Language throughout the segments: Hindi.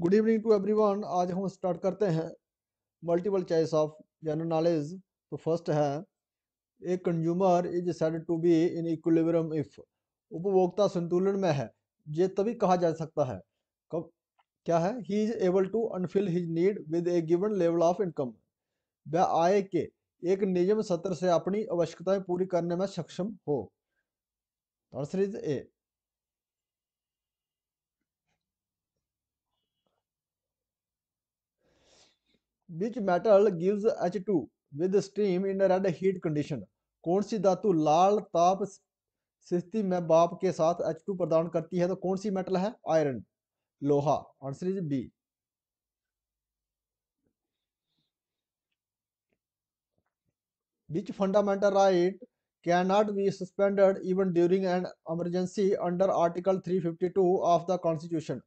गुड इवनिंग टू एवरीवन आज हम स्टार्ट करते हैं multiple choice of general knowledge तो फर्स्ट है a consumer is said to be in equilibrium if उपभोक्ता संतुलन में है ये तभी कहा जा सकता है कब क्या है he is able to fulfil his need with a given level of income वह आय के एक निजम सत्र से अपनी आवश्यकताएं पूरी करने में सक्षम हो answer is a which metal gives H two with steam in red heat condition कौन सी धातु लाल ताप स्थिति में बाप के साथ एच टू प्रदान करती है तो कौन सी मेटल है आयरन लोहा answer is b which fundamental right can not be suspended even during an emergency under article three fifty two of the constitution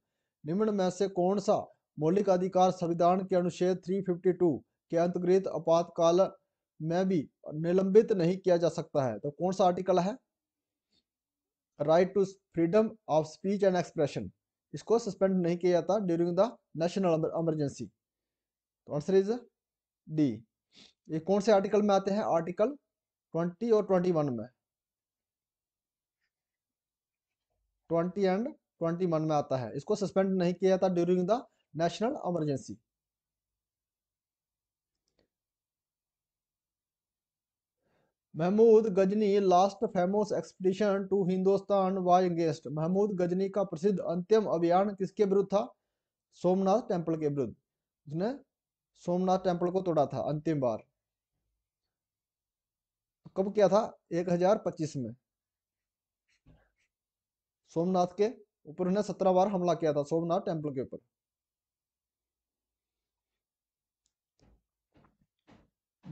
निम्न में से कौन सा मौलिक अधिकार संविधान के अनुच्छेद 352 के अंतर्गत आपातकाल में भी निलंबित नहीं किया जा सकता है तो कौन सा आर्टिकल है right to freedom of speech and expression इसको सस्पेंड नहीं किया जाता ड्यूरिंग द नेशनल एमरजेंसी तो आंसर इज डी ये कौन से आर्टिकल में आते हैं आर्टिकल 20 और 21 में 20 एंड 21 में आता है इसको सस्पेंड नहीं किया जाता during the national emergency Mahmud Ghazni last famous expedition to Hindustan was against Mahmud Ghazni का प्रसिद्ध अंतिम अभियान किसके विरुद्ध था सोमनाथ टेम्पल के विरुद्ध उसने सोमनाथ टेम्पल को तोड़ा था अंतिम बार कब किया था 1025 में सोमनाथ के ऊपर उन्हें सत्रह बार हमला किया था सोमनाथ टेम्पल के ऊपर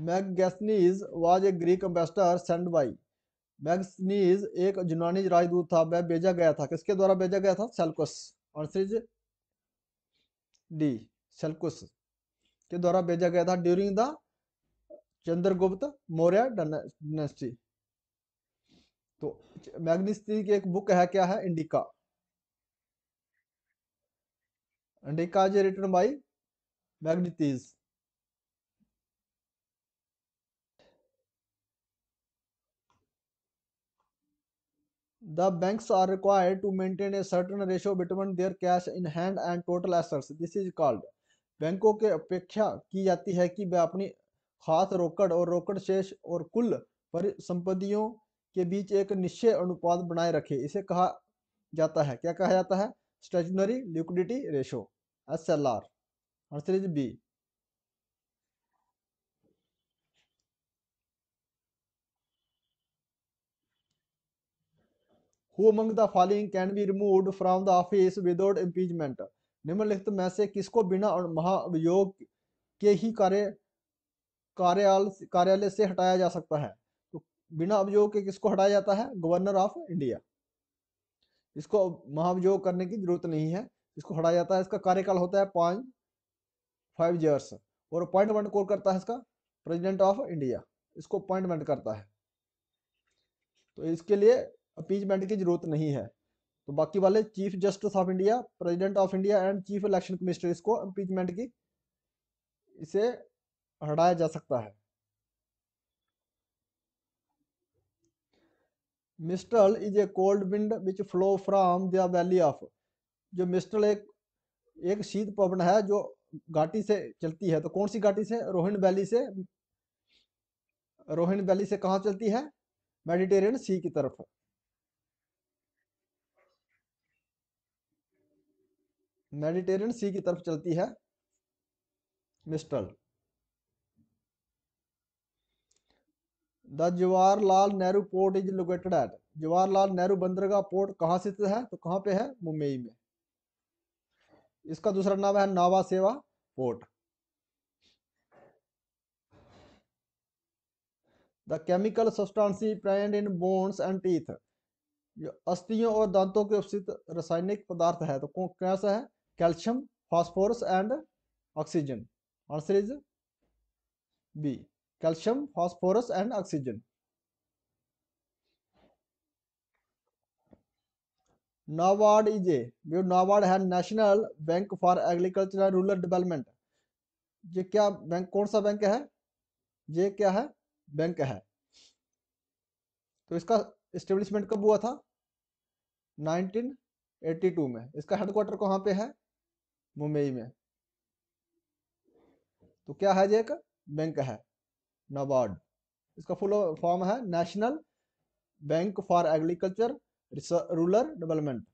Megasthenes was a Greek ambassador send by Megasthenes एक यूनानी राजदूत था वह भेजा गया था किसके द्वारा भेजा गया था Seleucus answer is d Seleucus के द्वारा भेजा गया था during the Chandragupta Maurya dynasty तो मैग्निस्टी की एक बुक है क्या है Indica Indica is written by Megasthenes the banks are required to maintain a certain ratio between their cash in hand and total assets this is called बैंकों के अपेक्षा की जाती है कि वे अपनी खास रोकड़ और रोकड़ शेष और कुल परिसंपत्तियों के बीच एक निश्चय अनुपात बनाए रखें इसे कहा जाता है क्या कहा जाता है stationary liquidity ratio S L R answer is b who among the following can be removed from the office without impeachment निम्नलिखित में से किसको बिना महाभियोग के ही कार्य कार्यालय कार्यालय से हटाया जा सकता है तो बिना अभियोग के किसको हटाया जाता है गवर्नर ऑफ इंडिया इसको महाभियोग करने की जरूरत नहीं है इसको हटाया जाता है इसका कार्यकाल होता है पांच फाइव ईयर्स और अपॉइंटमेंट कौन करता है इसका प्रेसिडेंट ऑफ इंडिया इसको अपॉइंटमेंट करता है तो इसके लिए अपीजमेंट की जरूरत नहीं है तो बाकी वाले chief justice of India president of India and chief election commissioner इसको अपीजमेंट की इसे हटाया जा सकता है mistral is a cold wind which flow from the valley of जो मिस्टल एक एक शीत पवन है जो घाटी से चलती है तो कौन सी घाटी से रोहिण वैली से रोहिण वैली से कहाँ चलती है मेडिटेरियन सी की तरफ मेडिटेरियन सी की तरफ चलती है mistral the Jawaharlal Nehru port is located at Jawaharlal Nehru बंदरगाह पोर्ट कहाँ स्थित है तो कहाँ पे है मुंबई में इसका दूसरा नाम है Nhava Sheva port the chemical substance present in bones and teeth जो अस्थियों और दांतों के उपस्थित रासायनिक पदार्थ है तो कौन कैसा है calcium, phosphorus and oxygen. Answer is B. Calcium, phosphorus and oxygen. NABARD is a NABARD है national bank for agriculture and rural development ये क्या बैंक कौन सा बैंक है ये क्या है बैंक है तो इसका स्टेब्लिशमेंट कब हुआ था 1982 में इसका हेडक्वार्टर कहाँ पे है मुंबई में तो क्या है एक बैंक है नाबार्ड इसका फुल फॉर्म है national bank for agriculture rural development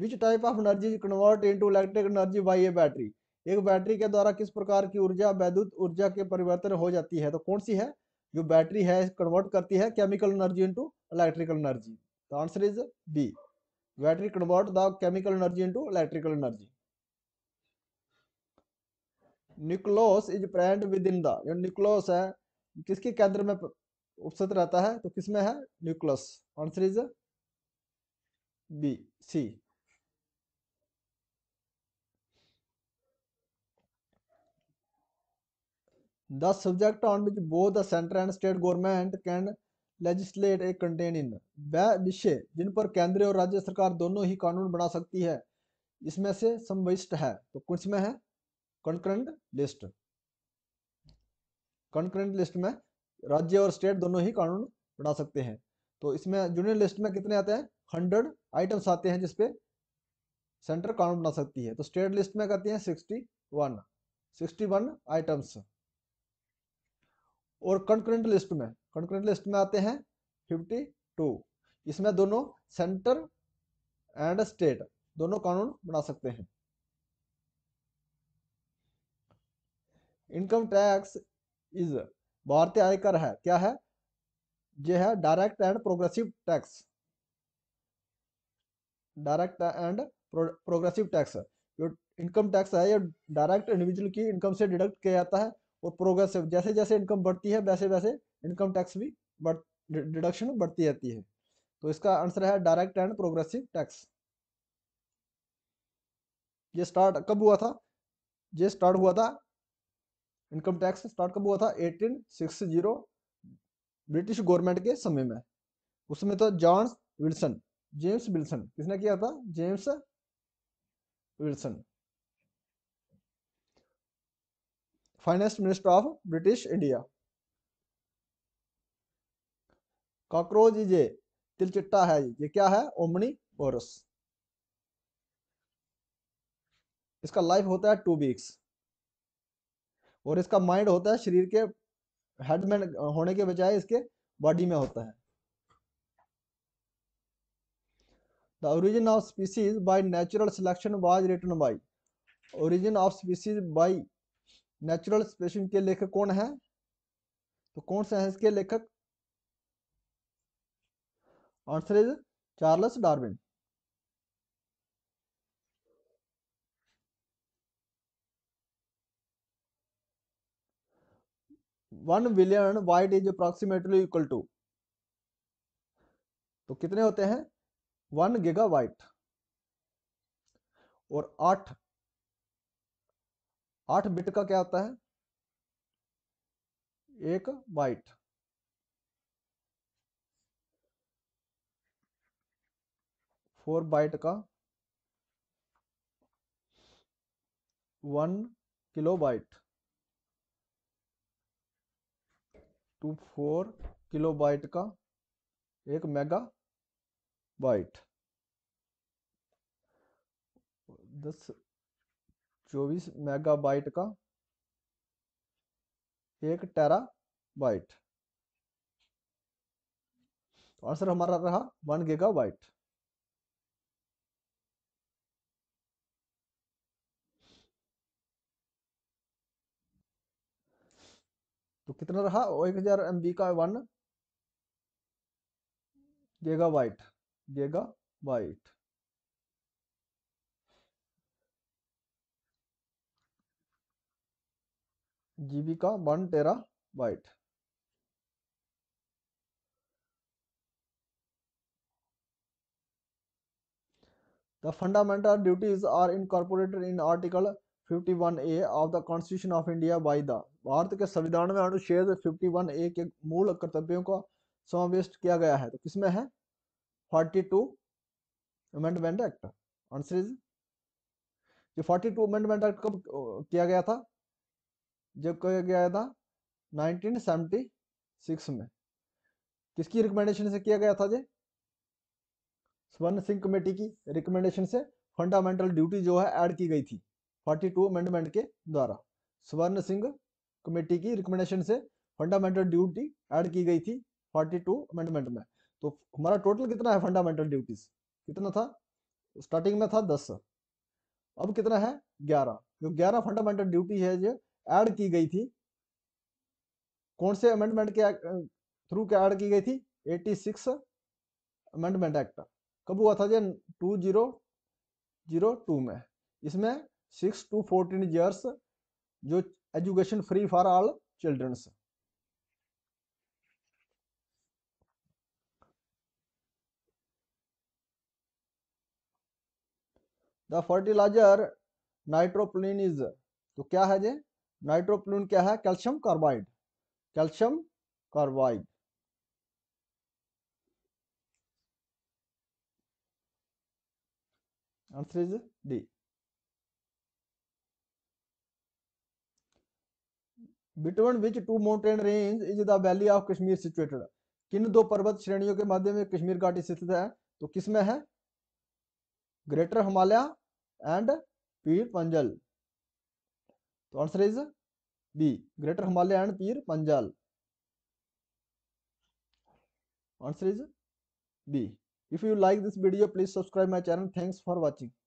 which type of energy convert into electric energy by a battery एक बैटरी के द्वारा किस प्रकार की ऊर्जा वैद्युत ऊर्जा के परिवर्तन हो जाती है तो कौन सी है जो बैटरी है कन्वर्ट करती है chemical energy into electrical energy तो answer is b where we convert the chemical energy into electrical energy. Nucleus is present within the जो न्यूक्लोस है किसके केंद्र में उपस्थित रहता है तो किसमें है nucleus answer is b c the subject on which both the central and state government can legislate एक कंटेन इन वह विषय जिन पर केंद्र और राज्य सरकार दोनों ही कानून बना सकती है इसमें से समविष्ट है तो कुछ में है कंक्रंट लिस्ट कंक्रंट लिस्ट में राज्य और स्टेट दोनों ही कानून बना सकते हैं तो इसमें जूनियर लिस्ट में कितने आते हैं हंड्रेड आइटम्स आते हैं जिसपे सेंटर कानून बना सकती है तो स्टेट लिस्ट में कहते हैं sixty one sixty one items और कंक्रंट लिस्ट में कॉन्करेंट लिस्ट में आते हैं फिफ्टी टू इसमें दोनों सेंटर एंड स्टेट दोनों कानून बना सकते हैं इनकम टैक्स इज भारतीय आयकर है क्या है ये है direct and progressive tax direct and progressive tax जो इनकम टैक्स है ये डायरेक्ट इंडिविजुअल की इनकम से डिडक्ट किया जाता है और प्रोग्रेसिव जैसे जैसे इनकम बढ़ती है वैसे वैसे इनकम टैक्स भी बढ़ डिडक्शन बढ़ती जाती है तो इसका आंसर है डायरेक्ट एंड प्रोग्रेसिव टैक्स ये स्टार्ट कब हुआ था ये स्टार्ट हुआ था इनकम टैक्स स्टार्ट कब हुआ था 1860 ब्रिटिश गवर्नमेंट के समय में उसमें था जॉन विल्सन जेम्स विल्सन किसने किया था James Wilson finance minister of British India cockroach ये ए तिलचिट्टा है ये क्या है ओमनी ओरस इसका लाइफ होता है टू वीक्स और इसका माइंड होता है शरीर के हेड में होने के बजाय इसके बॉडी में होता है the origin of species by natural selection was written by origin of species by natural selection के लेखक कौन है तो कौन से हैं इसके लेखक answer is Charles Darwin one billion byte is approximately equal to तो कितने होते हैं वन गेगा वाइट और आठ आठ बिट का क्या होता है एक वाइट फोर बाइट का one kilo byte two four kilo byte का एक मेगा बाइट दस चौबीस मेगा बाइट का एक टेरा बाइट आंसर हमारा रहा वन गेगा बाइट तो कितना रहा एक हजार एम का one giga byte giga byte GB का one tera byte the fundamental duties are incorporated in article 51 A of the constitution of India by the Bharat के संविधान में अनुच्छेद 51 ए के मूल कर्तव्यों का समावेश किया गया है तो किसमें है 42 अमेंडमेंट एक्ट आंसर इज जो 42 अमेंडमेंट एक्ट कब किया गया था जब किया गया था 1976 में किसकी रिकमेंडेशन से किया गया था जी स्वर्ण सिंह कमेटी की रिकमेंडेशन से फंडामेंटल ड्यूटी जो है ऐड की गई थी फोर्टी टू अमेंडमेंट के द्वारा स्वर्ण सिंह कमेटी की रिकमेंडेशन से फंडामेंटल ड्यूटी ऐड की गई थी फोर्टी टू अमेंडमेंट में तो हमारा टोटल कितना है फंडामेंटल ड्यूटीज कितना था स्टार्टिंग में था दस अब कितना है ग्यारह जो तो ग्यारह फंडामेंटल ड्यूटी है जो ऐड की गई थी कौन से अमेंडमेंट के थ्रू क्या ऐड की गई थी सिक्स अमेंडमेंट एक्ट कब हुआ था जी टू जीरो जीरो टू में इसमें सिक्स टू फोर्टीन ईयर्स जो education free for all childrens the fertilizer nitrolim is तो क्या है जे नाइट्रोप्लिन क्या है calcium carbide calcium carbide answer is D between which two mountain range is the valley of Kashmir situated किन दो पर्वत श्रेणियों के मध्य में कश्मीर घाटी स्थित है तो किस में है ग्रेटर हिमालय एंड पीर पंजल तो answer is B greater Himalaya and Pir Panjal answer is B if you like this video please subscribe my channel thanks for watching